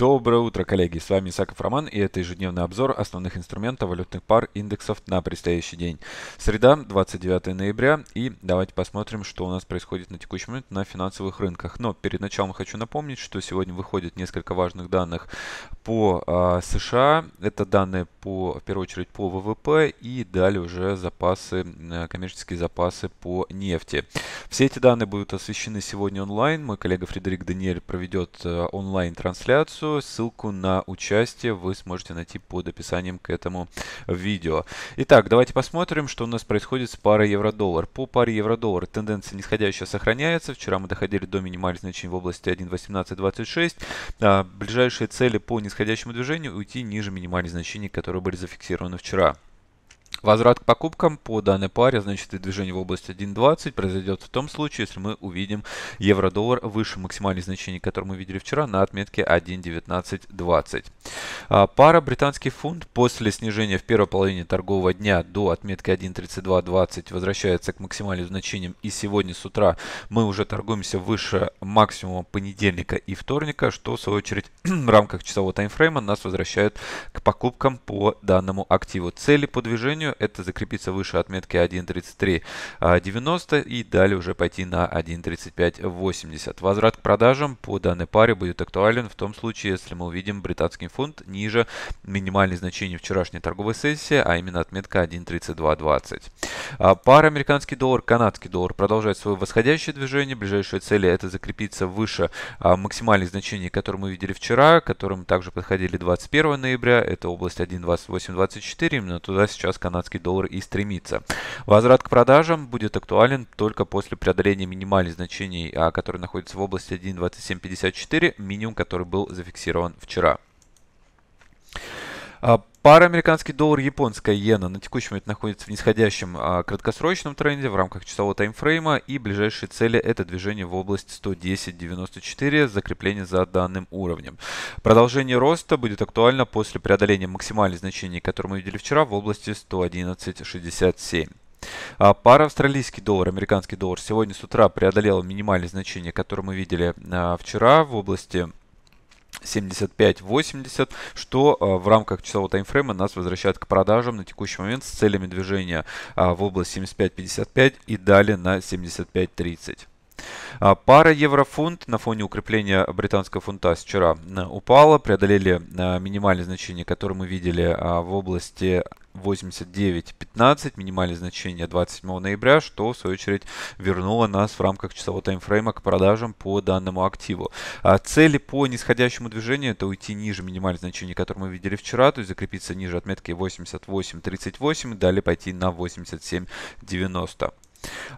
Доброе утро, коллеги! С вами Исаков Роман и это ежедневный обзор основных инструментов валютных пар индексов на предстоящий день. Среда, 29 ноября и давайте посмотрим, что у нас происходит на текущий момент на финансовых рынках. Но перед началом хочу напомнить, что сегодня выходит несколько важных данных по а, США. Это данные по, в первую очередь по ВВП и далее уже запасы, э, коммерческие запасы по нефти. Все эти данные будут освещены сегодня онлайн. Мой коллега Фредерик Даниэль проведет э, онлайн-трансляцию сразу. Ссылку на участие вы сможете найти под описанием к этому видео. Итак, давайте посмотрим, что у нас происходит с парой евро-доллар. По паре евро-доллар тенденция нисходящая сохраняется. Вчера мы доходили до минимальных значений в области 1.1826. А ближайшие цели по нисходящему движению уйти ниже минимальных значений, которые были зафиксированы вчера. Возврат к покупкам по данной паре, значит, и движение в область 1.20 произойдет в том случае, если мы увидим евро-доллар выше максимальных значений, которые мы видели вчера, на отметке 1.1920. А, пара британский фунт после снижения в первой половине торгового дня до отметки 1.3220 возвращается к максимальным значениям. И сегодня с утра мы уже торгуемся выше максимума понедельника и вторника, что в свою очередь в рамках часового таймфрейма нас возвращает к покупкам по данному активу. Цели по движению сожалению, это закрепиться выше отметки 1.3390 а, и далее уже пойти на 1.3580. Возврат к продажам по данной паре будет актуален в том случае, если мы увидим британский фунт ниже минимальной значения вчерашней торговой сессии, а именно отметка 1.3220. А, пара американский доллар, канадский доллар продолжает свое восходящее движение. Ближайшие цели это закрепиться выше а, максимальной значения которые мы видели вчера, к которым также подходили 21 ноября. Это область 1.2824. Именно туда сейчас Канада канадский доллар и стремится. Возврат к продажам будет актуален только после преодоления минимальных значений, а, которые находятся в области 1.2754, минимум, который был зафиксирован вчера. А, Пара американский доллар, японская иена на текущий момент находится в нисходящем а, краткосрочном тренде в рамках часового таймфрейма и ближайшие цели это движение в область 110.94, закрепление за данным уровнем. Продолжение роста будет актуально после преодоления максимальных значений, которые мы видели вчера в области 111.67. А, пара австралийский доллар, американский доллар сегодня с утра преодолела минимальные значения, которые мы видели а, вчера в области 75-80, что э, в рамках часового таймфрейма нас возвращает к продажам на текущий момент с целями движения а, в область 75-55 и далее на 75-30. А, пара еврофунт на фоне укрепления британского фунта с вчера э, упала, преодолели э, минимальные значения, которые мы видели а, в области 89.15, минимальное значение 27 ноября, что в свою очередь вернуло нас в рамках часового таймфрейма к продажам по данному активу. А цели по нисходящему движению это уйти ниже минимальных значений, которое мы видели вчера, то есть закрепиться ниже отметки 88.38 и далее пойти на 87.90.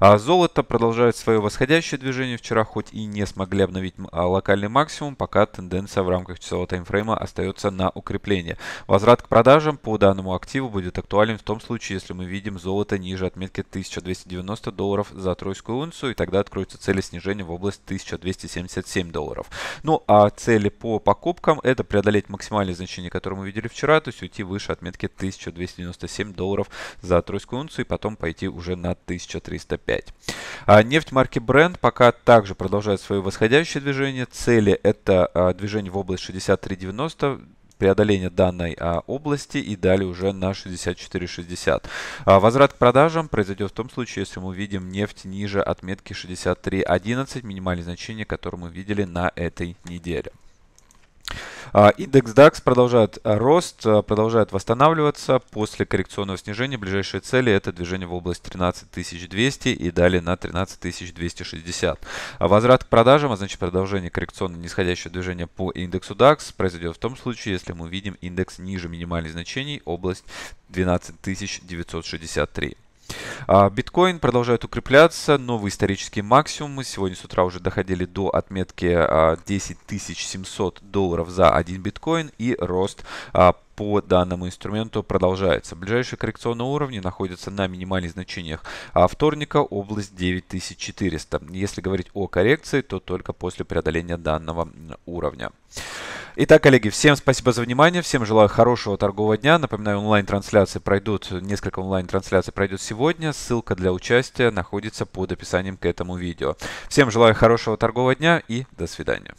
А золото продолжает свое восходящее движение. Вчера хоть и не смогли обновить а, локальный максимум, пока тенденция в рамках часового таймфрейма остается на укрепление. Возврат к продажам по данному активу будет актуален в том случае, если мы видим золото ниже отметки 1290 долларов за тройскую унцию, и тогда откроются цели снижения в область 1277 долларов. Ну а цели по покупкам это преодолеть максимальное значение, которое мы видели вчера, то есть уйти выше отметки 1297 долларов за тройскую унцию и потом пойти уже на 1300 305. А, нефть марки Brent пока также продолжает свое восходящее движение. Цели это а, движение в область 63.90 преодоление данной а, области и далее уже на 64.60. А, возврат к продажам произойдет в том случае, если мы увидим нефть ниже отметки 63.11, минимальное значение, которое мы видели на этой неделе. А, индекс DAX продолжает э, рост, э, продолжает восстанавливаться. После коррекционного снижения ближайшие цели это движение в область 13200 и далее на 13260. А возврат к продажам, а значит продолжение коррекционного нисходящего движения по индексу DAX произойдет в том случае, если мы видим индекс ниже минимальных значений, область 12963. А, биткоин продолжает укрепляться, новые исторические максимумы. Сегодня с утра уже доходили до отметки 10 а, 700 долларов за один биткоин и рост а, по данному инструменту продолжается. Ближайшие коррекционные уровни находятся на минимальных значениях. А вторника область 9400. Если говорить о коррекции, то только после преодоления данного уровня. Итак, коллеги, всем спасибо за внимание, всем желаю хорошего торгового дня. Напоминаю, онлайн-трансляции пройдут, несколько онлайн-трансляций пройдет сегодня. Ссылка для участия находится под описанием к этому видео. Всем желаю хорошего торгового дня и до свидания.